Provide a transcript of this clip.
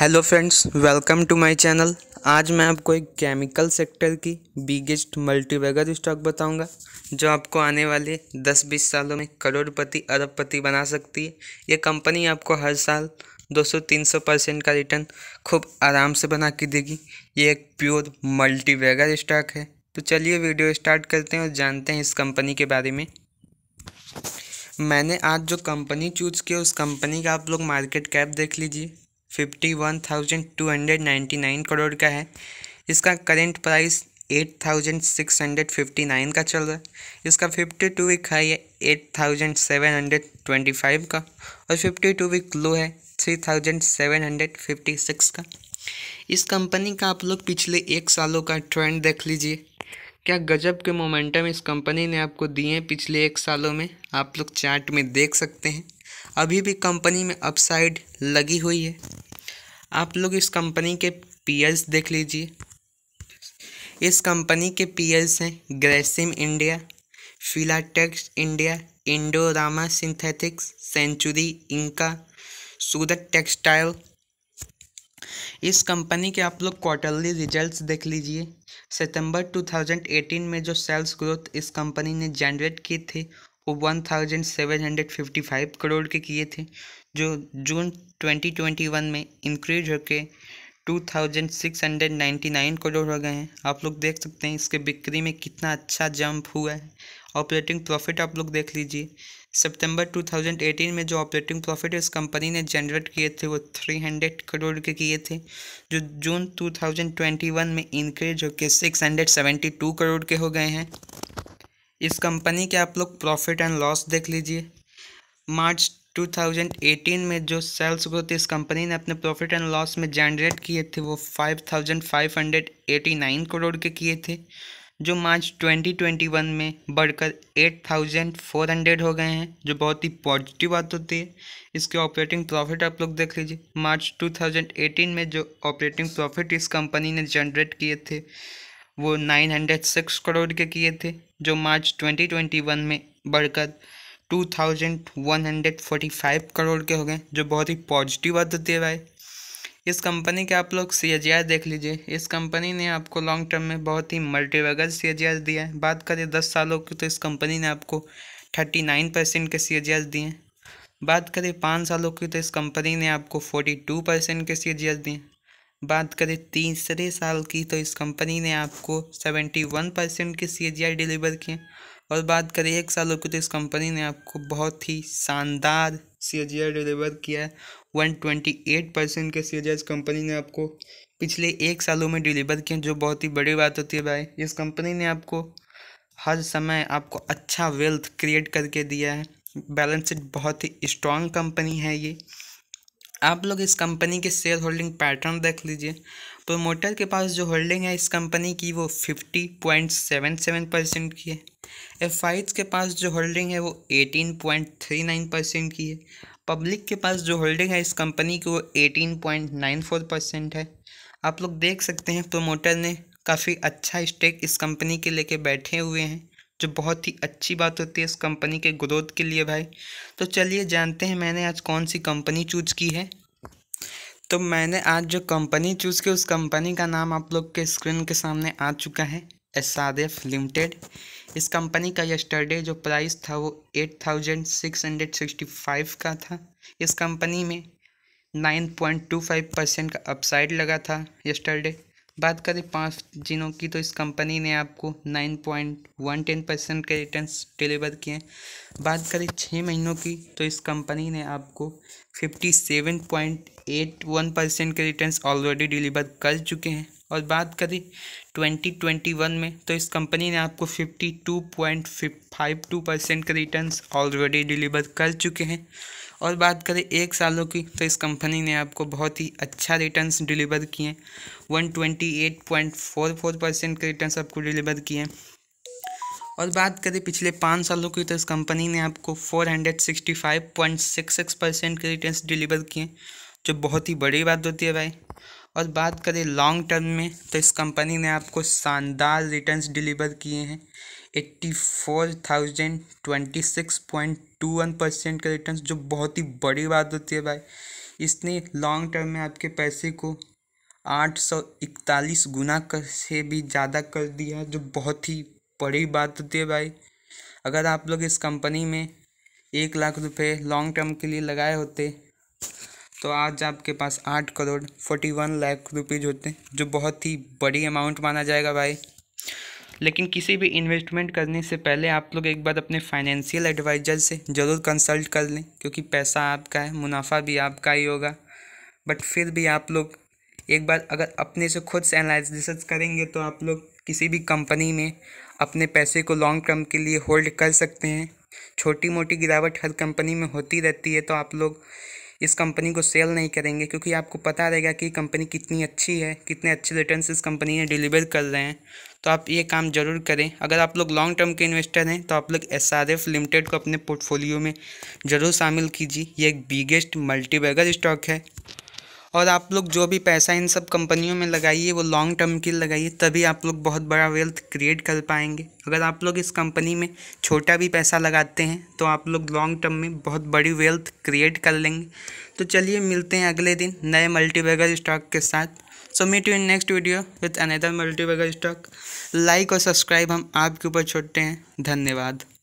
hello friends welcome to my channel आज मैं आपको एक केमिकल सेक्टर की बिगेस्ट मल्टीबैगर स्टॉक बताऊंगा जो आपको आने वाले 10-20 सालों में करोड़पति अरबपति बना सकती है ये कंपनी आपको हर साल 200-300 परसेंट का रिटर्न खूब आराम से बना के देगी ये एक प्योर मल्टीबैगर स्टॉक है तो चलिए वीडियो स्टार्ट करते हैं और जानते हैं इस कंपनी के बारे में मैंने आज जो कंपनी चूज़ किया उस कंपनी का आप लोग मार्केट कैप देख लीजिए fifty one thousand two hundred ninety nine crore का है इसका current price eight thousand six hundred fifty nine का चल रहा है इसका फिफ्टी टू वीक हाई है eight thousand seven hundred twenty five का और फिफ्टी टू वीक लो है three thousand seven hundred fifty six का इस कंपनी का आप लोग पिछले एक सालों का ट्रेंड देख लीजिए क्या गजब के मोमेंटम इस कंपनी ने आपको दिए हैं पिछले एक सालों में आप लोग चार्ट में देख सकते हैं अभी भी कंपनी में अपसाइड लगी हुई है आप लोग इस कंपनी के पीयर्स देख लीजिए इस कंपनी के पीयर्स हैं Grasim India Filatex India Indorama synthetics century Enka Surat textile इस कंपनी के आप लोग क्वार्टरली रिजल्ट्स देख लीजिए सितंबर 2018 में जो सेल्स ग्रोथ इस कंपनी ने जनरेट की थी वो one thousand seven hundred fifty five crore के किए थे जो जून ट्वेंटी ट्वेंटी वन में इंक्रीज होकर two thousand six hundred ninety nine crore हो गए हैं आप लोग देख सकते हैं इसके बिक्री में कितना अच्छा जंप हुआ है ऑपरेटिंग प्रॉफिट आप लोग देख लीजिए सितंबर 2018 में जो ऑपरेटिंग प्रॉफिट इस कंपनी ने जनरेट किए थे वो 300 करोड़ के किए थे जो जून 2021 में इंक्रीज होकर 672 करोड़ के हो गए हैं इस कंपनी के आप लोग प्रॉफिट एंड लॉस देख लीजिए मार्च 2018 में जो सेल्स ग्रोथ इस कंपनी ने अपने प्रॉफिट एंड लॉस में जनरेट किए थे वो 5,589 करोड़ के किए थे जो मार्च 2021 में बढ़कर 8,400 हो गए हैं जो बहुत ही पॉजिटिव बात होती है इसके ऑपरेटिंग प्रॉफिट आप लोग देख लीजिए मार्च 2018 में जो ऑपरेटिंग प्रॉफिट इस कंपनी ने जनरेट किए थे वो 906 करोड़ के किए थे जो मार्च 2021 में बढ़कर 2145 करोड़ के हो गए जो बहुत ही पॉजिटिव आदत है भाई इस कंपनी के आप लोग सी देख लीजिए इस कंपनी ने आपको लॉन्ग टर्म में बहुत ही मल्टीवेगर सी दिया है बात करें दस सालों की तो इस कंपनी ने आपको थर्टी नाइन परसेंट के सी दिए हैं बात करें पाँच सालों की तो इस कंपनी ने आपको फोर्टी टू परसेंट के सी दिए हैं बात करें तीसरे साल की तो इस कंपनी ने आपको सेवेंटी वन परसेंट की सी डिलीवर किए और बात करें एक सालों की तो इस कंपनी ने आपको बहुत ही शानदार सी डिलीवर किया है वन ट्वेंटी एट परसेंट के सी इस कंपनी ने आपको पिछले एक सालों में डिलीवर किए जो बहुत ही बड़ी बात होती है भाई इस कंपनी ने आपको हर समय आपको अच्छा वेल्थ क्रिएट करके दिया है बैलेंस शीट बहुत ही स्ट्रॉन्ग कंपनी है ये आप लोग इस कंपनी के शेयर होल्डिंग पैटर्न देख लीजिए प्रोमोटर के पास जो होल्डिंग है इस कंपनी की वो fifty point seven seven percent की है एफ के पास जो होल्डिंग है वो eighteen point three nine percent की है पब्लिक के पास जो होल्डिंग है इस कंपनी की वो eighteen point nine four percent है आप लोग देख सकते हैं प्रोमोटर ने काफ़ी अच्छा स्टेक इस कंपनी के लेके बैठे हुए हैं जो बहुत ही अच्छी बात होती है इस कंपनी के ग्रोथ के लिए भाई तो चलिए जानते हैं मैंने आज कौन सी कंपनी चूज की है तो मैंने आज जो कंपनी चूज़ की उस कंपनी का नाम आप लोग के स्क्रीन के सामने आ चुका है एस आर एफ लिमिटेड इस कंपनी का यस्टरडे जो प्राइस था वो eight thousand six hundred sixty five का था इस कंपनी में nine point two five percent का अपसाइड लगा था यस्टरडे बात करें पाँच दिनों की तो इस कंपनी ने आपको nine point one ten percent के रिटर्न डिलीवर किए हैं बात करें छः महीनों की तो इस कंपनी ने आपको fifty seven point eight one percent के रिटर्न ऑलरेडी डिलीवर कर चुके हैं और बात करें 2021 में तो इस कंपनी ने आपको 52.52 परसेंट के रिटर्न ऑलरेडी डिलीवर कर चुके हैं और बात करें एक सालों की तो इस कंपनी ने आपको बहुत ही अच्छा रिटर्न्स डिलीवर किए one twenty eight point four four percent के रिटर्न्स आपको डिलीवर किए हैं और बात करें पिछले पाँच सालों की तो इस कंपनी ने आपको four hundred sixty five point six six percent के रिटर्न्स डिलीवर किए जो बहुत ही बड़ी बात होती है भाई और बात करें लॉन्ग टर्म में तो इस कंपनी ने आपको शानदार रिटर्न्स डिलीवर किए हैं eighty four thousand twenty six point two one percent का रिटर्न जो बहुत ही बड़ी बात होती है भाई इसने लॉन्ग टर्म में आपके पैसे को आठ सौ इकतालीस गुना कर से भी ज़्यादा कर दिया जो बहुत ही बड़ी बात होती है भाई अगर आप लोग इस कंपनी में एक लाख रुपए लॉन्ग टर्म के लिए लगाए होते तो आज आपके पास आठ crore forty one lakh rupees होते हैं जो बहुत ही बड़ी अमाउंट माना जाएगा भाई लेकिन किसी भी इन्वेस्टमेंट करने से पहले आप लोग एक बार अपने फाइनेंशियल एडवाइज़र से ज़रूर कंसल्ट कर लें क्योंकि पैसा आपका है मुनाफा भी आपका ही होगा बट फिर भी आप लोग एक बार अगर अपने से खुद से एनालिस करेंगे तो आप लोग किसी भी कंपनी में अपने पैसे को लॉन्ग टर्म के लिए होल्ड कर सकते हैं छोटी मोटी गिरावट हर कंपनी में होती रहती है तो आप लोग इस कंपनी को सेल नहीं करेंगे क्योंकि आपको पता रहेगा कि कंपनी कितनी अच्छी है कितने अच्छे रिटर्न इस कंपनी ने डिलीवर कर रहे हैं तो आप ये काम जरूर करें अगर आप लोग लॉन्ग टर्म के इन्वेस्टर हैं तो आप लोग एस आर एफ लिमिटेड को अपने पोर्टफोलियो में ज़रूर शामिल कीजिए ये एक बिगेस्ट मल्टीबैगर स्टॉक है और आप लोग जो भी पैसा इन सब कंपनियों में लगाइए वो लॉन्ग टर्म की लगाइए तभी आप लोग बहुत बड़ा वेल्थ क्रिएट कर पाएंगे अगर आप लोग इस कंपनी में छोटा भी पैसा लगाते हैं तो आप लोग लॉन्ग टर्म में बहुत बड़ी वेल्थ क्रिएट कर लेंगे तो चलिए मिलते हैं अगले दिन नए मल्टीबैगर स्टॉक के साथ so meet you in next video with another multibagger stock like और सब्सक्राइब हम आपके ऊपर छोड़ते हैं धन्यवाद